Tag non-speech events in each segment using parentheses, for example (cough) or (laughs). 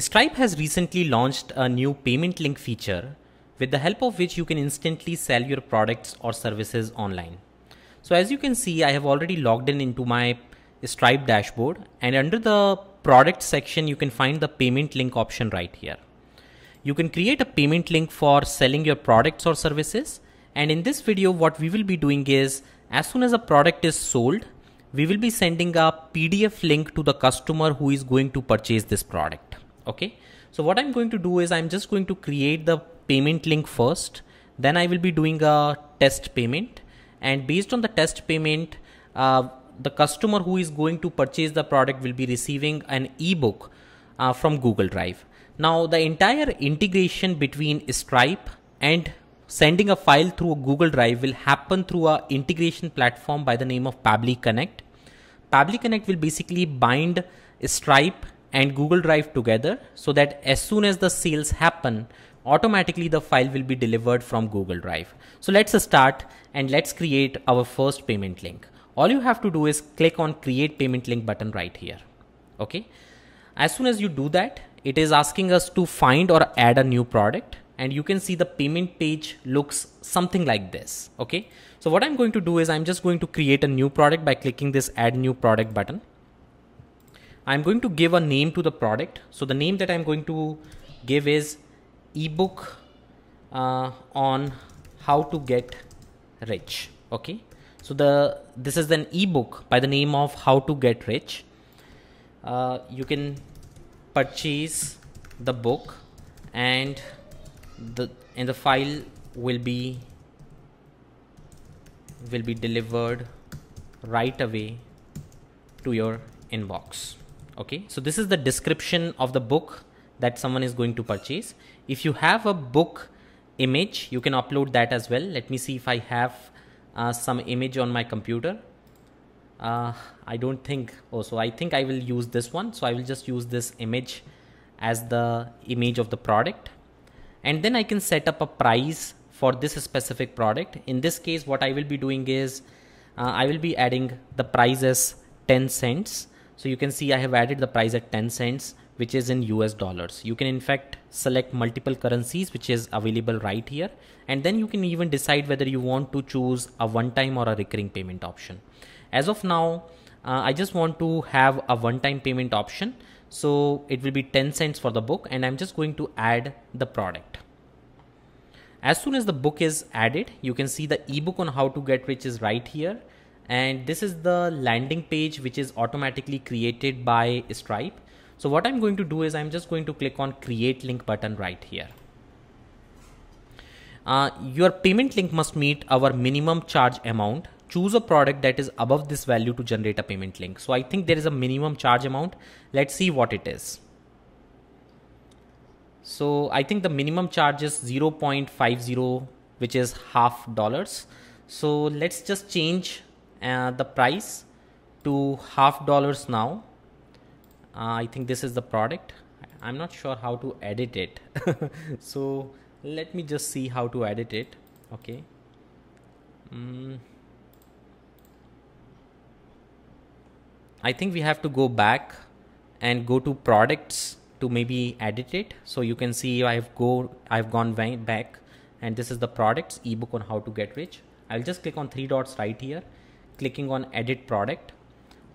Stripe has recently launched a new payment link feature with the help of which you can instantly sell your products or services online. So as you can see, I have already logged in into my Stripe dashboard and under the product section, you can find the payment link option right here. You can create a payment link for selling your products or services. And in this video, what we will be doing is as soon as a product is sold, we will be sending a PDF link to the customer who is going to purchase this product okay so what i'm going to do is i'm just going to create the payment link first then i will be doing a test payment and based on the test payment uh, the customer who is going to purchase the product will be receiving an ebook uh, from google drive now the entire integration between stripe and sending a file through google drive will happen through a integration platform by the name of pabli connect pabli connect will basically bind stripe and Google Drive together so that as soon as the sales happen, automatically the file will be delivered from Google Drive. So let's start and let's create our first payment link. All you have to do is click on create payment link button right here. Okay. As soon as you do that, it is asking us to find or add a new product and you can see the payment page looks something like this. Okay. So what I'm going to do is I'm just going to create a new product by clicking this add new product button. I'm going to give a name to the product. So the name that I'm going to give is ebook uh, on how to get rich. Okay. So the this is an ebook by the name of how to get rich. Uh, you can purchase the book and the and the file will be will be delivered right away to your inbox okay so this is the description of the book that someone is going to purchase if you have a book image you can upload that as well let me see if i have uh, some image on my computer uh, i don't think oh so i think i will use this one so i will just use this image as the image of the product and then i can set up a price for this specific product in this case what i will be doing is uh, i will be adding the prices 10 cents so you can see I have added the price at 10 cents which is in US dollars. You can in fact select multiple currencies which is available right here and then you can even decide whether you want to choose a one-time or a recurring payment option. As of now, uh, I just want to have a one-time payment option. So it will be 10 cents for the book and I'm just going to add the product. As soon as the book is added, you can see the ebook on how to get rich is right here and this is the landing page which is automatically created by Stripe. So what I'm going to do is I'm just going to click on create link button right here. Uh, your payment link must meet our minimum charge amount. Choose a product that is above this value to generate a payment link. So I think there is a minimum charge amount. Let's see what it is. So I think the minimum charge is 0.50, which is half dollars. So let's just change uh, the price to half dollars now uh, i think this is the product i'm not sure how to edit it (laughs) so let me just see how to edit it okay mm. i think we have to go back and go to products to maybe edit it so you can see i've go i've gone back and this is the products ebook on how to get rich i'll just click on three dots right here clicking on edit product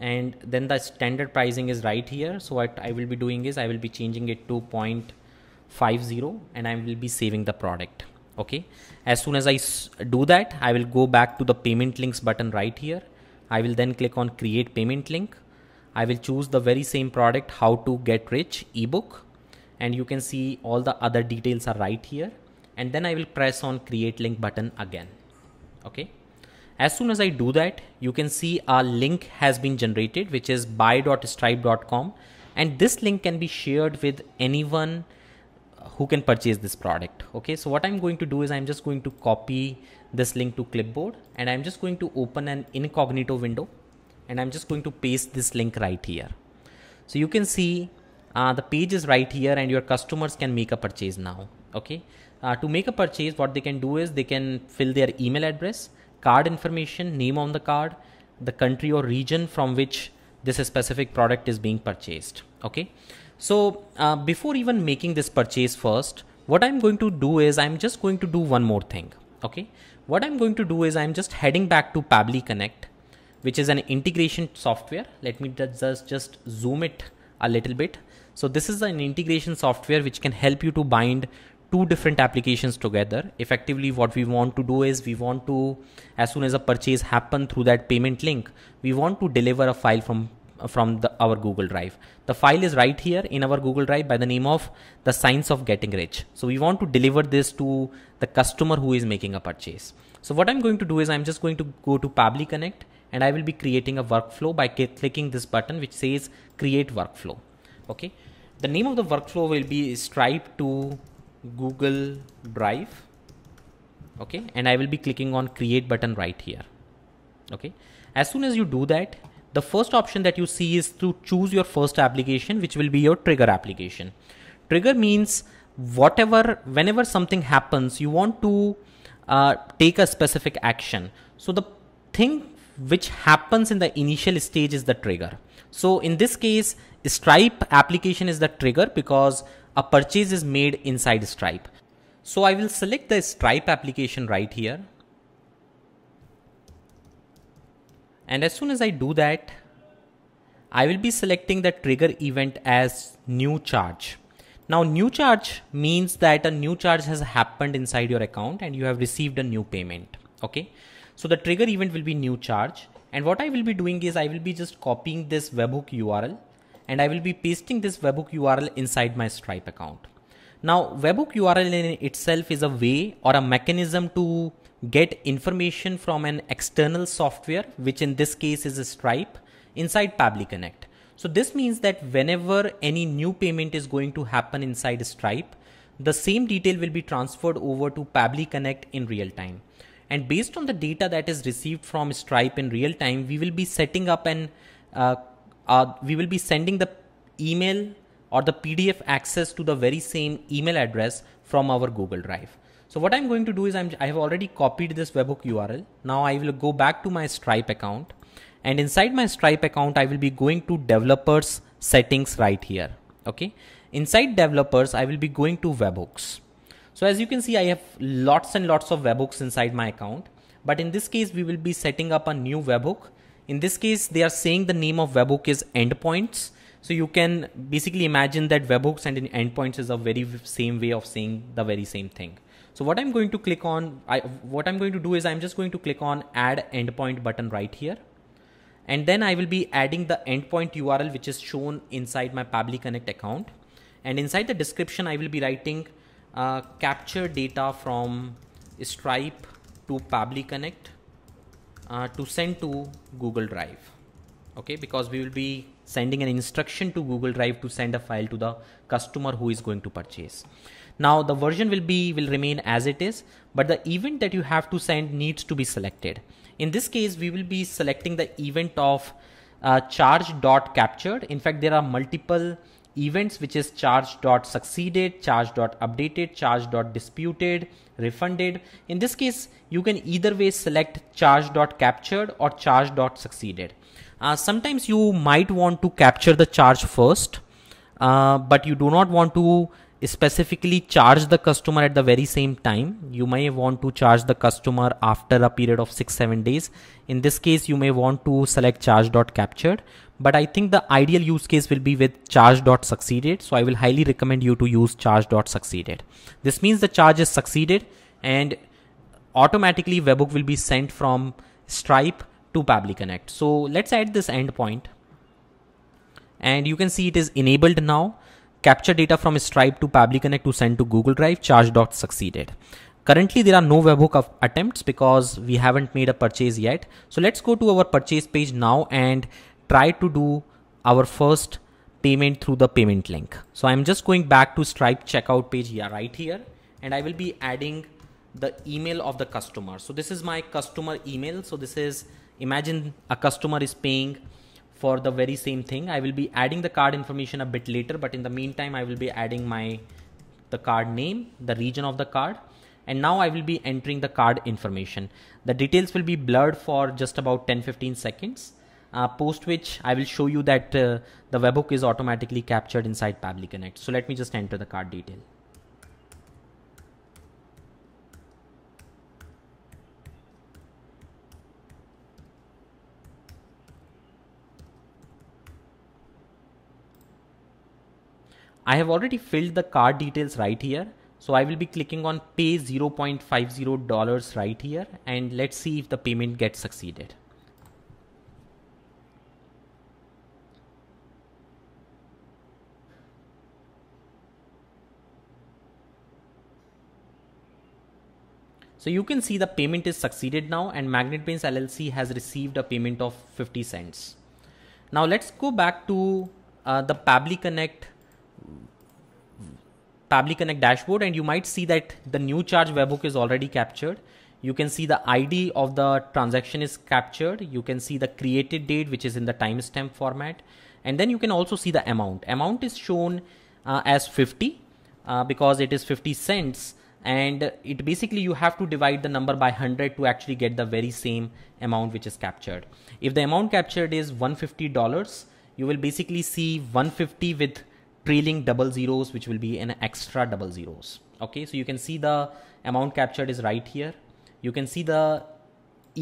and then the standard pricing is right here so what i will be doing is i will be changing it to 0.50 and i will be saving the product okay as soon as i do that i will go back to the payment links button right here i will then click on create payment link i will choose the very same product how to get rich ebook and you can see all the other details are right here and then i will press on create link button again okay as soon as I do that, you can see a link has been generated, which is buy.stripe.com. And this link can be shared with anyone who can purchase this product. Okay, so what I'm going to do is I'm just going to copy this link to clipboard and I'm just going to open an incognito window and I'm just going to paste this link right here. So you can see uh, the page is right here and your customers can make a purchase now. Okay, uh, to make a purchase, what they can do is they can fill their email address card information, name on the card, the country or region from which this specific product is being purchased. Okay. So uh, before even making this purchase first, what I'm going to do is I'm just going to do one more thing. Okay. What I'm going to do is I'm just heading back to Pabli Connect, which is an integration software. Let me just, just zoom it a little bit. So this is an integration software which can help you to bind two different applications together effectively what we want to do is we want to as soon as a purchase happen through that payment link we want to deliver a file from from the, our google drive the file is right here in our google drive by the name of the science of getting rich so we want to deliver this to the customer who is making a purchase so what i'm going to do is i'm just going to go to pably connect and i will be creating a workflow by clicking this button which says create workflow okay the name of the workflow will be stripe to Google Drive okay and I will be clicking on create button right here okay as soon as you do that the first option that you see is to choose your first application which will be your trigger application trigger means whatever whenever something happens you want to uh, take a specific action so the thing which happens in the initial stage is the trigger so in this case, Stripe application is the trigger because a purchase is made inside Stripe. So I will select the Stripe application right here. And as soon as I do that, I will be selecting the trigger event as new charge. Now new charge means that a new charge has happened inside your account and you have received a new payment. Okay. So the trigger event will be new charge and what I will be doing is I will be just copying this webhook URL and I will be pasting this webhook URL inside my Stripe account. Now webhook URL in itself is a way or a mechanism to get information from an external software which in this case is Stripe inside Pabli Connect. So this means that whenever any new payment is going to happen inside Stripe, the same detail will be transferred over to Pabli Connect in real time and based on the data that is received from stripe in real time we will be setting up and uh, uh, we will be sending the email or the pdf access to the very same email address from our google drive so what i'm going to do is I'm, i have already copied this webhook url now i will go back to my stripe account and inside my stripe account i will be going to developers settings right here okay inside developers i will be going to webhooks so as you can see, I have lots and lots of webhooks inside my account. But in this case, we will be setting up a new webhook. In this case, they are saying the name of webhook is endpoints. So you can basically imagine that webhooks and endpoints is a very same way of saying the very same thing. So what I'm going to click on, I, what I'm going to do is I'm just going to click on add endpoint button right here. And then I will be adding the endpoint URL, which is shown inside my Pabli Connect account. And inside the description, I will be writing uh, capture data from Stripe to Pably Connect uh, to send to Google Drive. Okay, because we will be sending an instruction to Google Drive to send a file to the customer who is going to purchase. Now the version will be will remain as it is, but the event that you have to send needs to be selected. In this case, we will be selecting the event of uh, charge dot captured. In fact, there are multiple events which is charge dot succeeded, charge dot updated, charge dot disputed, refunded. In this case, you can either way select charge dot captured or charge dot succeeded. Uh, sometimes you might want to capture the charge first, uh, but you do not want to specifically charge the customer at the very same time. You may want to charge the customer after a period of six, seven days. In this case, you may want to select charge dot captured, but I think the ideal use case will be with charge dot succeeded. So I will highly recommend you to use charge dot succeeded. This means the charge is succeeded and automatically webhook will be sent from Stripe to pably Connect. So let's add this endpoint and you can see it is enabled now Capture data from Stripe to Pabli Connect to send to Google Drive. Charge dot succeeded. Currently, there are no webhook attempts because we haven't made a purchase yet. So let's go to our purchase page now and try to do our first payment through the payment link. So I'm just going back to Stripe checkout page here, right here, and I will be adding the email of the customer. So this is my customer email. So this is imagine a customer is paying for the very same thing. I will be adding the card information a bit later, but in the meantime, I will be adding my the card name, the region of the card, and now I will be entering the card information. The details will be blurred for just about 10-15 seconds, uh, post which I will show you that uh, the webhook is automatically captured inside Pabli Connect. So let me just enter the card detail. I have already filled the card details right here. So I will be clicking on pay $0.50 right here and let's see if the payment gets succeeded. So you can see the payment is succeeded now and Magnet Paints LLC has received a payment of 50 cents. Now let's go back to uh, the Pabli Connect Tabli Connect dashboard and you might see that the new charge webhook is already captured. You can see the ID of the transaction is captured. You can see the created date, which is in the timestamp format. And then you can also see the amount. Amount is shown uh, as 50 uh, because it is 50 cents and it basically you have to divide the number by 100 to actually get the very same amount which is captured if the amount captured is 150 dollars you will basically see 150 with trailing double zeros which will be an extra double zeros okay so you can see the amount captured is right here you can see the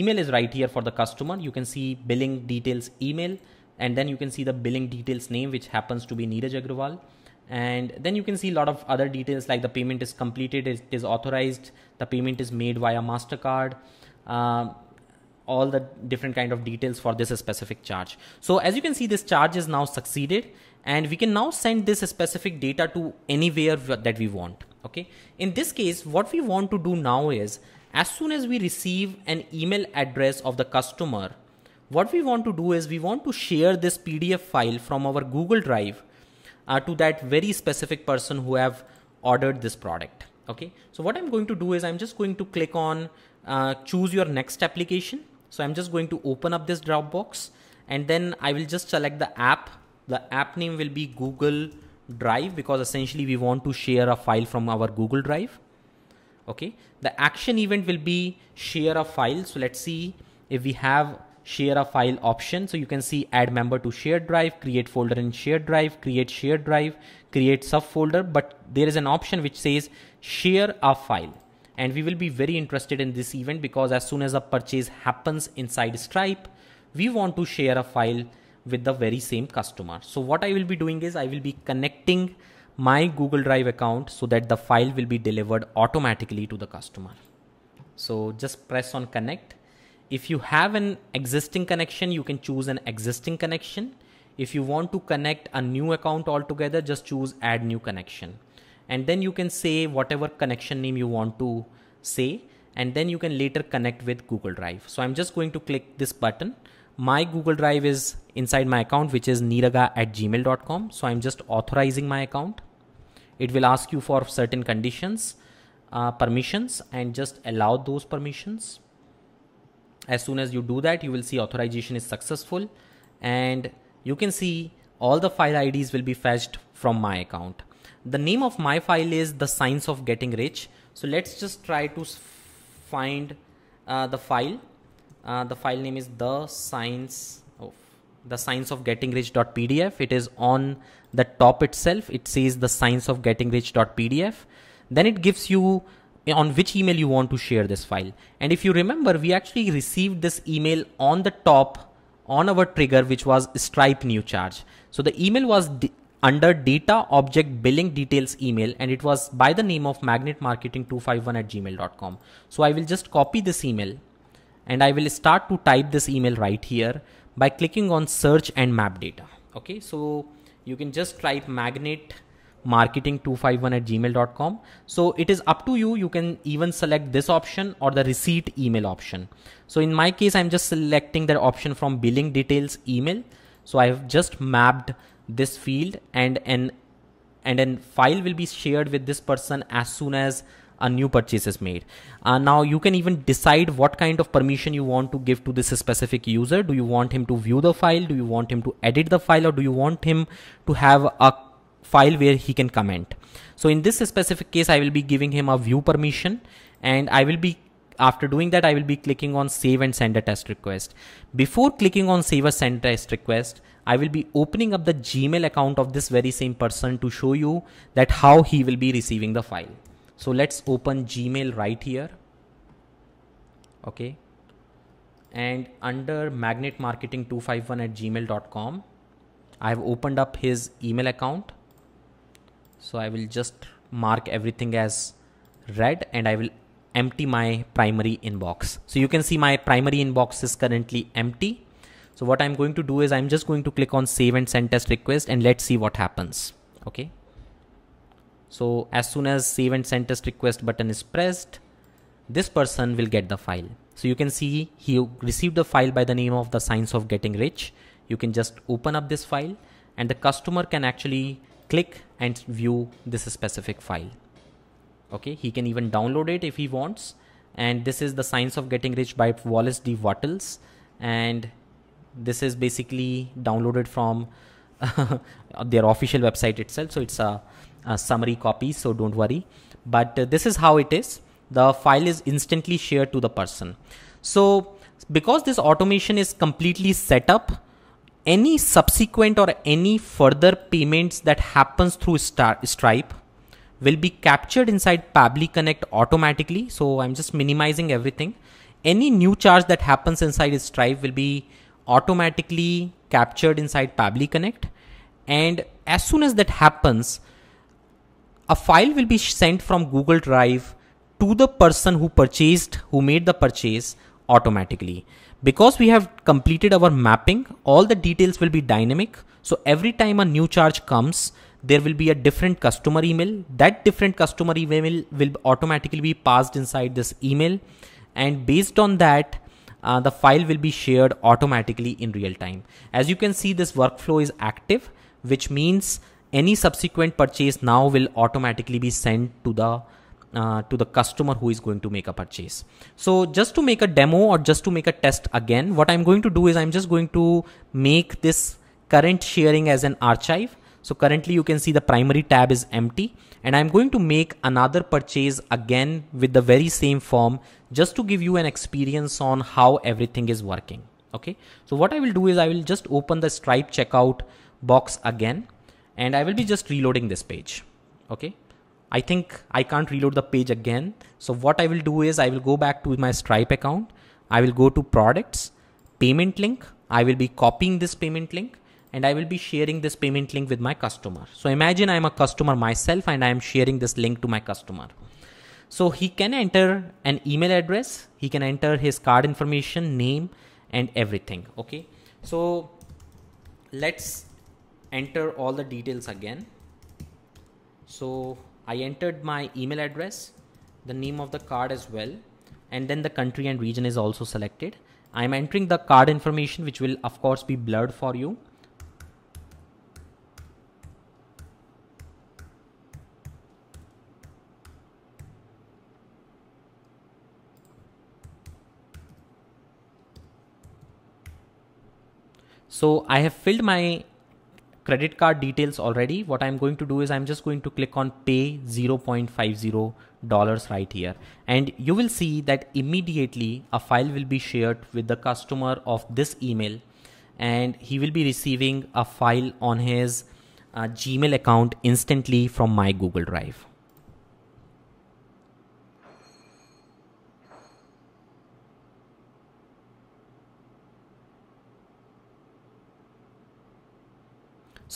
email is right here for the customer you can see billing details email and then you can see the billing details name which happens to be Neeraj Agrawal and then you can see a lot of other details like the payment is completed it is authorized the payment is made via mastercard um, all the different kind of details for this specific charge so as you can see this charge is now succeeded and we can now send this specific data to anywhere that we want okay in this case what we want to do now is as soon as we receive an email address of the customer what we want to do is we want to share this pdf file from our google drive uh, to that very specific person who have ordered this product okay so what i'm going to do is i'm just going to click on uh, choose your next application so i'm just going to open up this dropbox and then i will just select the app the app name will be Google Drive because essentially we want to share a file from our Google Drive. Okay. The action event will be share a file. So let's see if we have share a file option. So you can see add member to shared drive, create folder in shared drive, create shared drive, create subfolder. But there is an option which says share a file. And we will be very interested in this event because as soon as a purchase happens inside Stripe, we want to share a file with the very same customer. So what I will be doing is I will be connecting my Google Drive account so that the file will be delivered automatically to the customer. So just press on connect. If you have an existing connection, you can choose an existing connection. If you want to connect a new account altogether, just choose add new connection. And then you can say whatever connection name you want to say, and then you can later connect with Google Drive. So I'm just going to click this button my Google Drive is inside my account, which is niraga at gmail.com. So I'm just authorizing my account. It will ask you for certain conditions, uh, permissions, and just allow those permissions. As soon as you do that, you will see authorization is successful. And you can see all the file IDs will be fetched from my account. The name of my file is the science of getting rich. So let's just try to find uh, the file uh, the file name is the science of the science of getting rich.pdf. It is on the top itself. It says the science of getting rich.pdf. Then it gives you eh, on which email you want to share this file. And if you remember, we actually received this email on the top on our trigger, which was Stripe new charge. So the email was under data object billing details email and it was by the name of magnet marketing 251 at gmail.com. So I will just copy this email and I will start to type this email right here by clicking on search and map data. Okay, so you can just type magnet marketing 251 at gmail.com. So it is up to you. You can even select this option or the receipt email option. So in my case, I'm just selecting the option from billing details email. So I have just mapped this field and an and an file will be shared with this person as soon as a new purchase is made. Uh, now you can even decide what kind of permission you want to give to this specific user. Do you want him to view the file? Do you want him to edit the file or do you want him to have a file where he can comment? So in this specific case, I will be giving him a view permission and I will be after doing that, I will be clicking on save and send a test request. Before clicking on save a send test request, I will be opening up the Gmail account of this very same person to show you that how he will be receiving the file so let's open gmail right here okay and under magnetmarketing251 at gmail.com i have opened up his email account so i will just mark everything as red and i will empty my primary inbox so you can see my primary inbox is currently empty so what i'm going to do is i'm just going to click on save and send test request and let's see what happens okay so as soon as save and send test request button is pressed, this person will get the file. So you can see he received the file by the name of the science of getting rich. You can just open up this file and the customer can actually click and view this specific file. Okay, he can even download it if he wants. And this is the science of getting rich by Wallace D. Wattles. And this is basically downloaded from (laughs) their official website itself. So it's a summary copy, so don't worry. But uh, this is how it is. The file is instantly shared to the person. So because this automation is completely set up, any subsequent or any further payments that happens through Star Stripe will be captured inside Pably Connect automatically. So I'm just minimizing everything. Any new charge that happens inside Stripe will be automatically captured inside Pably Connect. And as soon as that happens, a file will be sent from Google Drive to the person who purchased, who made the purchase automatically. Because we have completed our mapping, all the details will be dynamic. So every time a new charge comes, there will be a different customer email. That different customer email will automatically be passed inside this email. And based on that, uh, the file will be shared automatically in real time. As you can see, this workflow is active, which means any subsequent purchase now will automatically be sent to the uh, to the customer who is going to make a purchase. So just to make a demo or just to make a test again, what I'm going to do is I'm just going to make this current sharing as an archive. So currently you can see the primary tab is empty and I'm going to make another purchase again with the very same form just to give you an experience on how everything is working. Okay. So what I will do is I will just open the Stripe checkout box again and I will be just reloading this page. Okay. I think I can't reload the page again. So what I will do is I will go back to my Stripe account. I will go to products, payment link. I will be copying this payment link and I will be sharing this payment link with my customer. So imagine I'm a customer myself and I am sharing this link to my customer. So he can enter an email address. He can enter his card information, name and everything. Okay. So let's enter all the details again so I entered my email address the name of the card as well and then the country and region is also selected I'm entering the card information which will of course be blurred for you So I have filled my credit card details already. What I'm going to do is I'm just going to click on pay $0.50 right here. And you will see that immediately a file will be shared with the customer of this email and he will be receiving a file on his uh, Gmail account instantly from my Google Drive.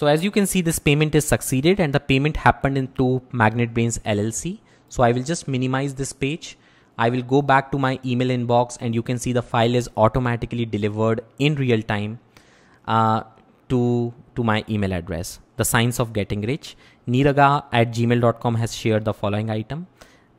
So as you can see, this payment is succeeded and the payment happened into MagnetBrains LLC. So I will just minimize this page. I will go back to my email inbox and you can see the file is automatically delivered in real time uh, to, to my email address. The science of getting rich. Niraga at gmail.com has shared the following item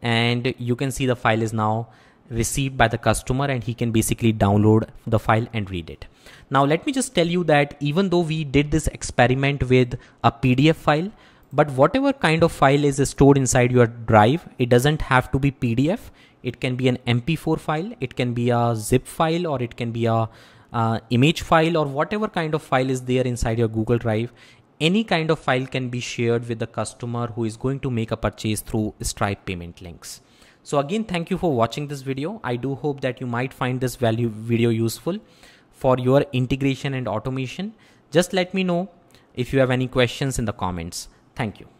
and you can see the file is now received by the customer and he can basically download the file and read it. Now let me just tell you that even though we did this experiment with a PDF file, but whatever kind of file is stored inside your drive, it doesn't have to be PDF. It can be an MP4 file, it can be a zip file or it can be a uh, image file or whatever kind of file is there inside your Google Drive any kind of file can be shared with the customer who is going to make a purchase through Stripe payment links. So again, thank you for watching this video. I do hope that you might find this value video useful for your integration and automation. Just let me know if you have any questions in the comments. Thank you.